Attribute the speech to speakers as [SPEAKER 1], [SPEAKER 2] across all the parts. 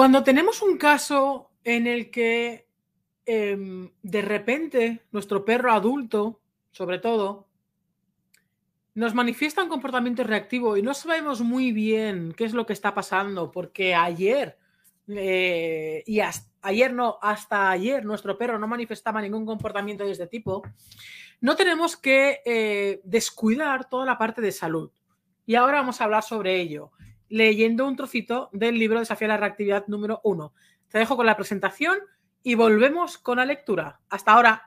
[SPEAKER 1] Cuando tenemos un caso en el que em, de repente nuestro perro adulto, sobre todo, nos manifiesta un comportamiento reactivo y no sabemos muy bien qué es lo que está pasando, porque ayer eh, y hasta, ayer no, hasta ayer nuestro perro no manifestaba ningún comportamiento de este tipo, no tenemos que eh, descuidar toda la parte de salud. Y ahora vamos a hablar sobre ello leyendo un trocito del libro Desafía la Reactividad número 1. Te dejo con la presentación y volvemos con la lectura. Hasta ahora.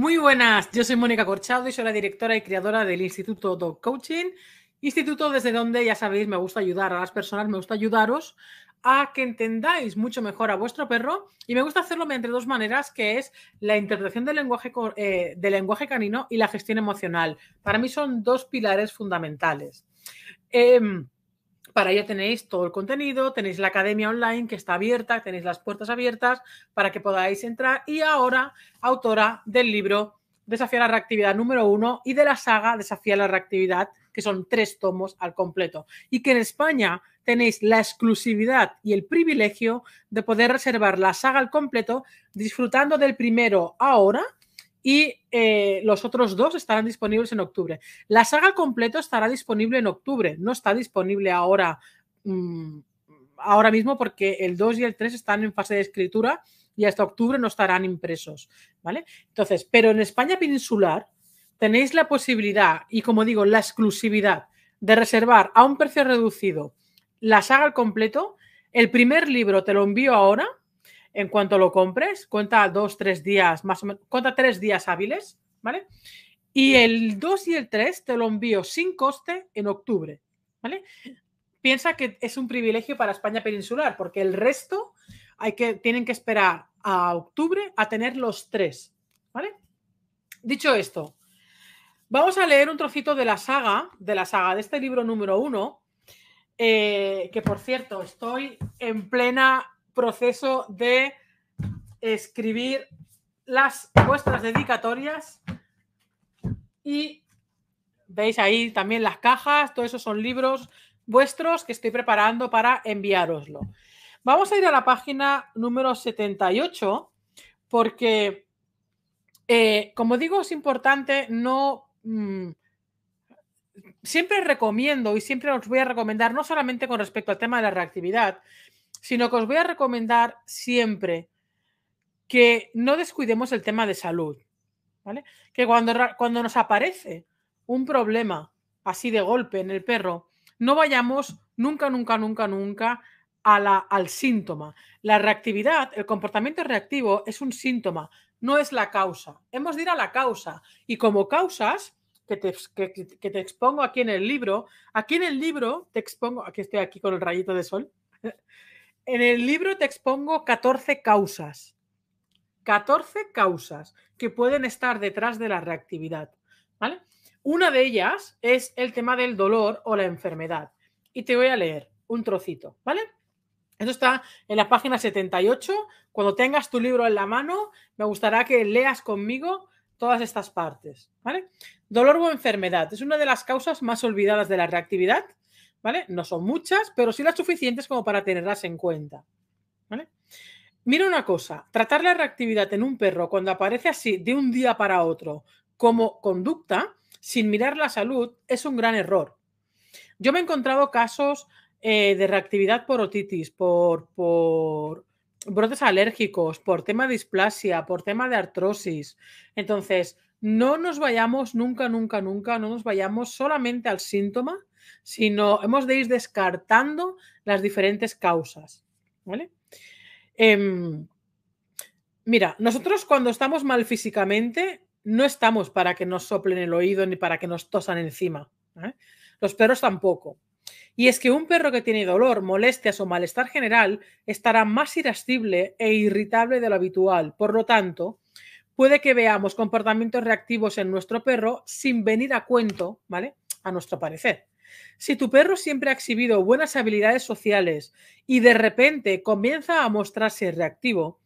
[SPEAKER 1] Muy buenas, yo soy Mónica Corchado y soy la directora y creadora del Instituto Dog Coaching. Instituto desde donde, ya sabéis, me gusta ayudar a las personas, me gusta ayudaros a que entendáis mucho mejor a vuestro perro y me gusta hacerlo mediante dos maneras, que es la interpretación del lenguaje, eh, del lenguaje canino y la gestión emocional. Para mí son dos pilares fundamentales. Em, para ello tenéis todo el contenido, tenéis la academia online que está abierta, tenéis las puertas abiertas para que podáis entrar. Y ahora, autora del libro Desafía la reactividad número uno y de la saga Desafía la reactividad, que son tres tomos al completo. Y que en España tenéis la exclusividad y el privilegio de poder reservar la saga al completo disfrutando del primero ahora y eh, los otros dos estarán disponibles en octubre. La saga completo estará disponible en octubre, no está disponible ahora, mm, ahora mismo porque el 2 y el 3 están en fase de escritura y hasta octubre no estarán impresos, ¿vale? Entonces, pero en España peninsular tenéis la posibilidad y como digo, la exclusividad de reservar a un precio reducido la saga al completo. El primer libro te lo envío ahora en cuanto lo compres, cuenta dos, tres días, más o cuenta tres días hábiles, ¿vale? Y el 2 y el 3 te lo envío sin coste en octubre, ¿vale? Piensa que es un privilegio para España peninsular, porque el resto hay que, tienen que esperar a octubre a tener los tres, ¿vale? Dicho esto, vamos a leer un trocito de la saga, de la saga de este libro número uno, eh, que por cierto, estoy en plena proceso de escribir las vuestras dedicatorias y veis ahí también las cajas, todos esos son libros vuestros que estoy preparando para enviároslo. Vamos a ir a la página número 78 porque, eh, como digo, es importante no... Mm, siempre recomiendo y siempre os voy a recomendar, no solamente con respecto al tema de la reactividad, sino que os voy a recomendar siempre que no descuidemos el tema de salud. ¿vale? Que cuando, cuando nos aparece un problema así de golpe en el perro, no vayamos nunca, nunca, nunca, nunca a la, al síntoma. La reactividad, el comportamiento reactivo es un síntoma, no es la causa. Hemos de ir a la causa. Y como causas, que te, que, que te expongo aquí en el libro, aquí en el libro te expongo, aquí estoy aquí con el rayito de sol, en el libro te expongo 14 causas. 14 causas que pueden estar detrás de la reactividad. ¿vale? Una de ellas es el tema del dolor o la enfermedad. Y te voy a leer un trocito, ¿vale? Esto está en la página 78. Cuando tengas tu libro en la mano, me gustará que leas conmigo todas estas partes, ¿vale? Dolor o enfermedad es una de las causas más olvidadas de la reactividad no son muchas, pero sí las suficientes como para tenerlas en cuenta, Mira una cosa, tratar la reactividad en un perro cuando aparece así de un día para otro como conducta, sin mirar la salud, es un gran error. Yo me he encontrado casos eh, de reactividad por otitis, por brotes alérgicos, por tema de displasia, por tema de artrosis. Entonces, no nos vayamos nunca, nunca, nunca, no nos vayamos solamente al síntoma sino hemos de ir descartando las diferentes causas. Em, mira, nosotros cuando estamos mal físicamente, no estamos para que nos soplen el oído ni para que nos tosan encima. Los perros tampoco. Y es que un perro que tiene dolor, molestias o malestar general estará más irascible e irritable de lo habitual. Por lo tanto, puede que veamos comportamientos reactivos en nuestro perro sin venir a cuento, ¿vale? A nuestro parecer. Si tu perro siempre ha exhibido buenas habilidades sociales y de repente comienza a mostrarse reactivo,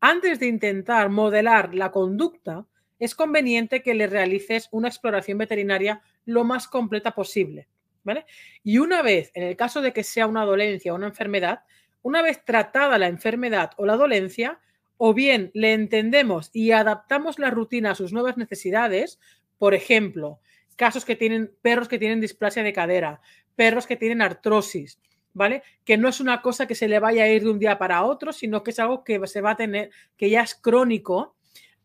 [SPEAKER 1] antes de intentar modelar la conducta, es conveniente que le realices una exploración veterinaria lo más completa posible. ¿vale? Y una vez, en el caso de que sea una dolencia o una enfermedad, una vez tratada la enfermedad o la dolencia, o bien le entendemos y adaptamos la rutina a sus nuevas necesidades, por ejemplo, casos que tienen perros que tienen displasia de cadera, perros que tienen artrosis, ¿vale? Que no es una cosa que se le vaya a ir de un día para otro, sino que es algo que se va a tener, que ya es crónico,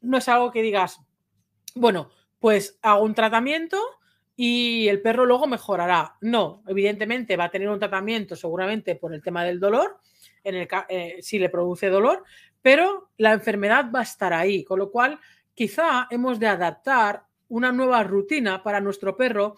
[SPEAKER 1] no es algo que digas, bueno, pues hago un tratamiento y el perro luego mejorará. No, evidentemente va a tener un tratamiento seguramente por el tema del dolor, en el, eh, si le produce dolor, pero la enfermedad va a estar ahí, con lo cual quizá hemos de adaptar una nueva rutina para nuestro perro,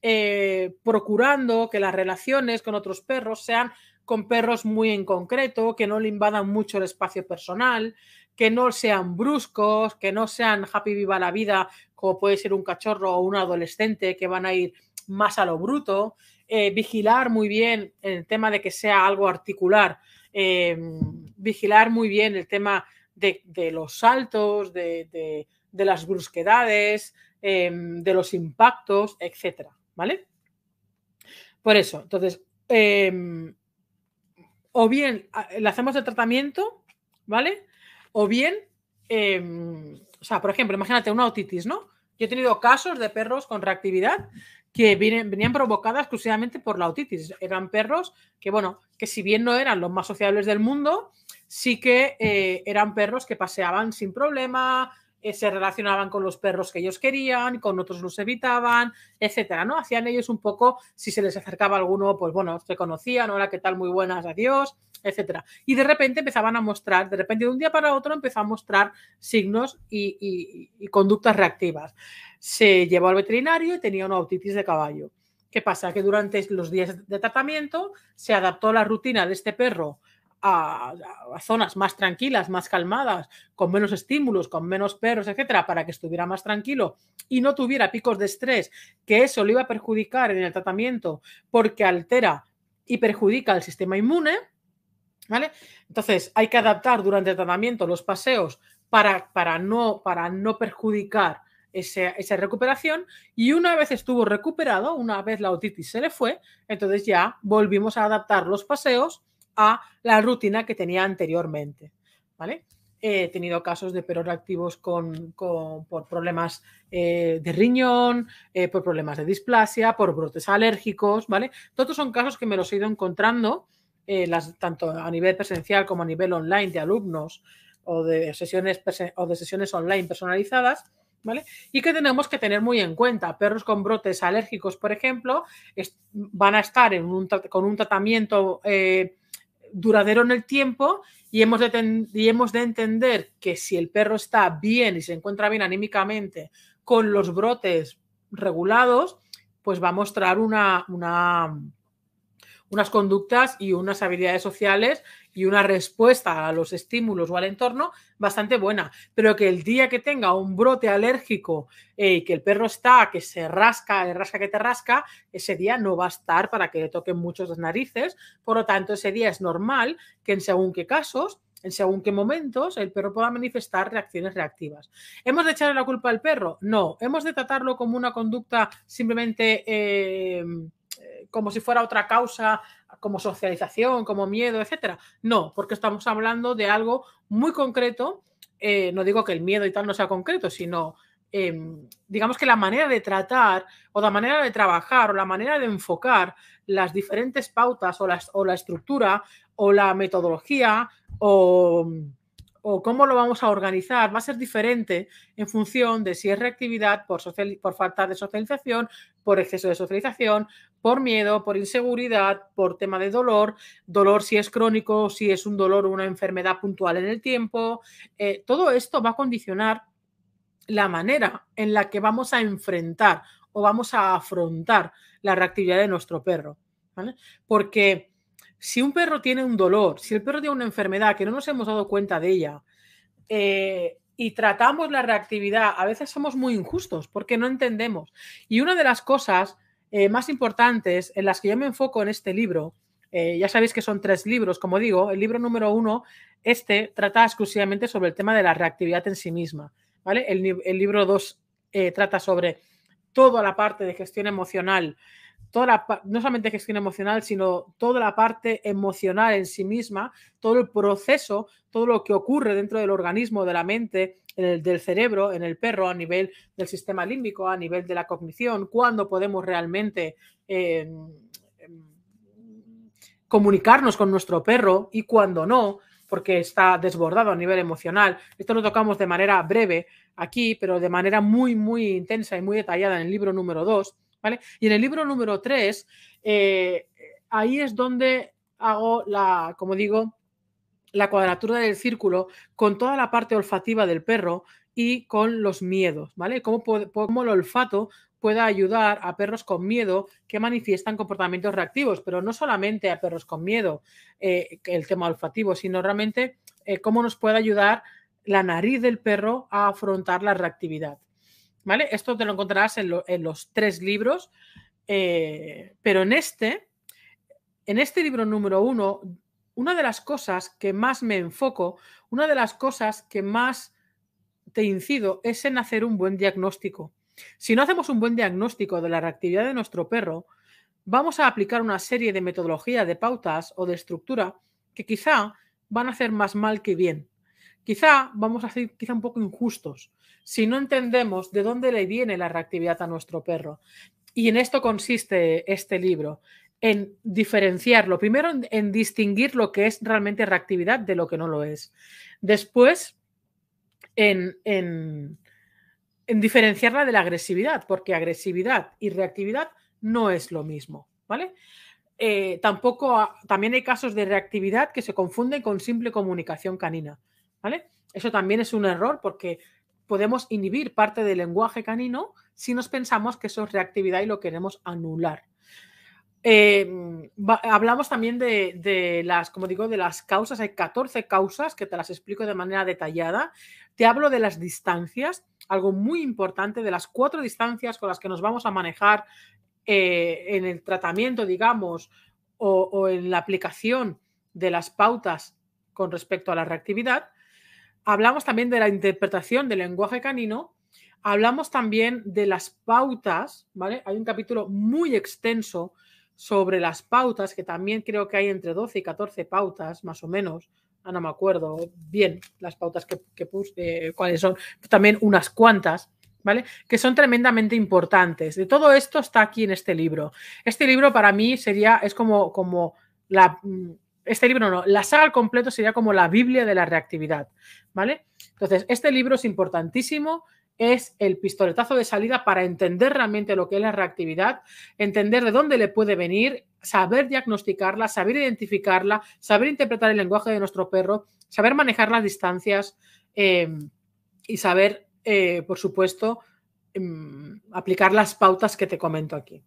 [SPEAKER 1] eh, procurando que las relaciones con otros perros sean con perros muy en concreto, que no le invadan mucho el espacio personal, que no sean bruscos, que no sean happy viva la vida, como puede ser un cachorro o un adolescente que van a ir más a lo bruto, eh, vigilar muy bien el tema de que sea algo articular, eh, vigilar muy bien el tema de, los saltos, de de las brusquedades, em, de los impactos, etcétera, ¿vale? Por eso, entonces, em, o bien le hacemos el tratamiento, ¿vale? O bien, em, o sea, por ejemplo, imagínate una otitis, ¿no? Yo he tenido casos de perros con reactividad que vienen, venían provocadas exclusivamente por la otitis. Eran perros que, bueno, que si bien no eran los más sociables del mundo, sí que eh, eran perros que paseaban sin problema, eh, se relacionaban con los perros que ellos querían, con otros los evitaban, etcétera, ¿no? Hacían ellos un poco, si se les acercaba alguno, pues bueno, se conocían, hola, ¿qué tal? Muy buenas, adiós, etcétera. Y de repente empezaban a mostrar, de repente de un día para otro empezó a mostrar signos y, conductas reactivas. Se llevó al veterinario y tenía una autitis de caballo. ¿Qué pasa? Que durante los días de tratamiento se adaptó la rutina de este perro a, zonas más tranquilas, más calmadas, con menos estímulos, con menos perros, etcétera, para que estuviera más tranquilo y no tuviera picos de estrés, que eso le iba a perjudicar en el tratamiento porque altera y perjudica el sistema inmune, ¿vale? Entonces, hay que adaptar durante el tratamiento los paseos para, para, no, para no perjudicar esa recuperación y una vez estuvo recuperado, una vez la otitis se le fue, entonces ya volvimos a adaptar los paseos a la rutina que tenía anteriormente. ¿vale? He tenido casos de perros reactivos por problemas eh, de riñón, eh, por problemas de displasia, por brotes alérgicos, ¿vale? Todos son casos que me los he ido encontrando, eh, tanto a nivel presencial como a nivel online de alumnos o de sesiones, o de sesiones online personalizadas. ¿Vale? Y que tenemos que tener muy en cuenta. Perros con brotes alérgicos, por ejemplo, van a estar con un tratamiento duradero en el tiempo y hemos, de de entender que si el perro está bien y se encuentra bien anímicamente con los brotes regulados, pues va a mostrar unas conductas y unas habilidades sociales y una respuesta a los estímulos o al entorno bastante buena, pero que el día que tenga un brote alérgico eh, y que el perro está, que se rasca, que eh, rasca, que te rasca, ese día no va a estar para que le toquen muchos las narices, por lo tanto ese día es normal que en según qué casos en según qué momentos el perro pueda manifestar reacciones reactivas. ¿Hemos de echarle la culpa al perro? No. ¿Hemos de tratarlo como una conducta simplemente eh, como si fuera otra causa, como socialización, como miedo, etcétera. No, porque estamos hablando de algo muy concreto. Eh, no digo que el miedo y tal no sea concreto, sino em, digamos que la manera de tratar o la manera de trabajar o la manera de enfocar las diferentes pautas o, o la estructura o la metodología o o cómo lo vamos a organizar va a ser diferente en función de si es reactividad por, falta de socialización, por exceso de socialización, por miedo, por inseguridad, por tema de dolor, dolor si es crónico, si es un dolor o una enfermedad puntual en el tiempo. Eh, todo esto va a condicionar la manera en la que vamos a enfrentar o vamos a afrontar la reactividad de nuestro perro. Porque si un perro tiene un dolor, si el perro tiene una enfermedad que no nos hemos dado cuenta de ella eh, y tratamos la reactividad, a veces somos muy injustos porque no entendemos. Y una de las cosas eh, más importantes en las que yo me enfoco en este libro, eh, ya sabéis que son tres libros, como digo, el libro número uno, este trata exclusivamente sobre el tema de la reactividad en sí misma, ¿vale? El, el libro dos trata sobre toda la parte de gestión emocional no solamente gestión emocional, sino toda la parte emocional en sí misma, todo el proceso, todo lo que ocurre dentro del organismo, de la mente, del cerebro, en el perro, a nivel del sistema límbico, a nivel de la cognición, cuando podemos realmente em, em, comunicarnos con nuestro perro y cuando no porque está desbordado a nivel emocional. Esto lo tocamos de manera breve aquí, pero de manera muy, muy intensa y muy detallada en el libro número 2 y en el libro número 3, eh, ahí es donde hago la, como digo, la cuadratura del círculo con toda la parte olfativa del perro y con los miedos, ¿vale? Cómo, cómo el olfato pueda ayudar a perros con miedo que manifiestan comportamientos reactivos, pero no solamente a perros con miedo, eh, el tema olfativo, sino realmente eh, cómo nos puede ayudar la nariz del perro a afrontar la reactividad. Esto te lo encontrarás en, los tres libros, eh, pero en este, en este libro número uno, una de las cosas que más me enfoco, una de las cosas que más te incido es en hacer un buen diagnóstico. Si no hacemos un buen diagnóstico de la reactividad de nuestro perro, vamos a aplicar una serie de metodología, de pautas o de estructura que quizá van a hacer más mal que bien. Quizá vamos a ser quizá un poco injustos si no entendemos de dónde le viene la reactividad a nuestro perro. Y en esto consiste este libro, en diferenciarlo. Primero, en, distinguir lo que es realmente reactividad de lo que no lo es. Después, en, diferenciarla de la agresividad, porque agresividad y reactividad no es lo mismo, ¿vale? Eh, tampoco, también hay casos de reactividad que se confunden con simple comunicación canina. Eso también es un error porque podemos inhibir parte del lenguaje canino si nos pensamos que eso es reactividad y lo queremos anular. Em, hablamos también de, las, como digo, de las causas. Hay 14 causas que te las explico de manera detallada. Te hablo de las distancias, algo muy importante, de las cuatro distancias con las que nos vamos a manejar eh, en el tratamiento, digamos, o en la aplicación de las pautas con respecto a la reactividad hablamos también de la interpretación del lenguaje canino, hablamos también de las pautas, ¿vale? Hay un capítulo muy extenso sobre las pautas, que también creo que hay entre 12 y 14 pautas, más o menos. Ah, no me acuerdo bien las pautas que, que puse, eh, cuáles son, también unas cuantas. ¿Vale? Que son tremendamente importantes. De todo esto está aquí en este libro. Este libro para mí sería, es como, como la, mm, este libro no, la saga al completo sería como la Biblia de la reactividad, ¿vale? Entonces, este libro es importantísimo, es el pistoletazo de salida para entender realmente lo que es la reactividad, entender de dónde le puede venir, saber diagnosticarla, saber identificarla, saber interpretar el lenguaje de nuestro perro, saber manejar las distancias eh, y saber, eh, por supuesto, mm, aplicar las pautas que te comento aquí.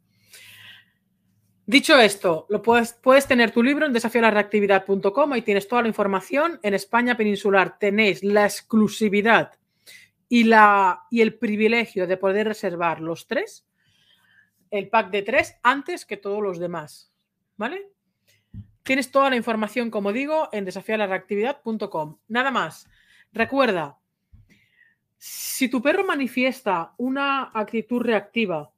[SPEAKER 1] Dicho esto, lo puedes, puedes tener tu libro en desafiolarreactividad.com y tienes toda la información. En España peninsular tenéis la exclusividad y, la, y el privilegio de poder reservar los tres, el pack de tres, antes que todos los demás. ¿Vale? Tienes toda la información, como digo, en desafiolarreactividad.com. Nada más. Recuerda, si tu perro manifiesta una actitud reactiva,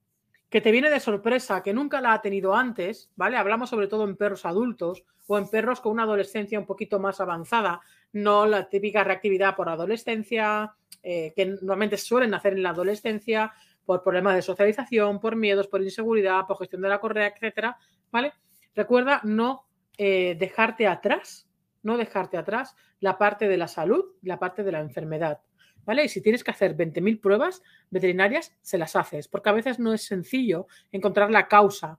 [SPEAKER 1] que te viene de sorpresa, que nunca la ha tenido antes, ¿vale? Hablamos sobre todo en perros adultos o en perros con una adolescencia un poquito más avanzada, no la típica reactividad por adolescencia, eh, que normalmente suelen hacer en la adolescencia, por problemas de socialización, por miedos, por inseguridad, por gestión de la correa, etcétera, ¿vale? Recuerda no eh, dejarte atrás, no dejarte atrás la parte de la salud, la parte de la enfermedad. ¿vale? Y si tienes que hacer 20.000 pruebas veterinarias, se las haces, porque a veces no es sencillo encontrar la causa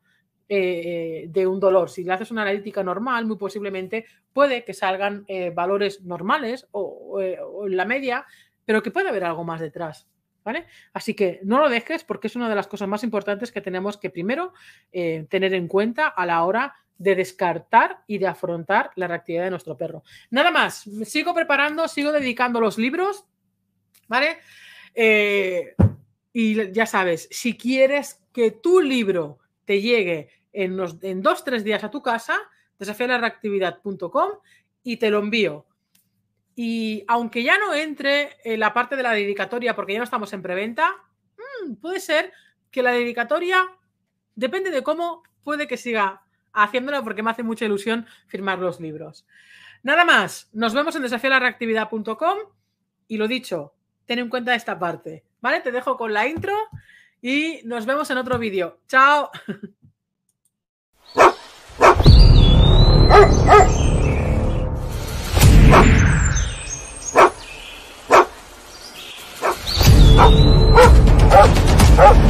[SPEAKER 1] eh, eh, de un dolor. Si le haces una analítica normal, muy posiblemente puede que salgan eh, valores normales o, en la media, pero que puede haber algo más detrás. ¿Vale? Así que no lo dejes porque es una de las cosas más importantes que tenemos que primero tener en cuenta a la hora de descartar y de afrontar la reactividad de nuestro perro. Nada más, sigo preparando, sigo dedicando los libros, ¿vale? Eh, y ya sabes, si quieres que tu libro te llegue en, en dos, tres días a tu casa, desafialareactividad.com y te lo envío. Y aunque ya no entre en la parte de la dedicatoria porque ya no estamos en preventa, mm, puede ser que la dedicatoria, depende de cómo, puede que siga haciéndola porque me hace mucha ilusión firmar los libros. Nada más, nos vemos en desafialareactividad.com y lo dicho, ten en cuenta esta parte, ¿vale? Te dejo con la intro y nos vemos en otro vídeo. ¡Chao!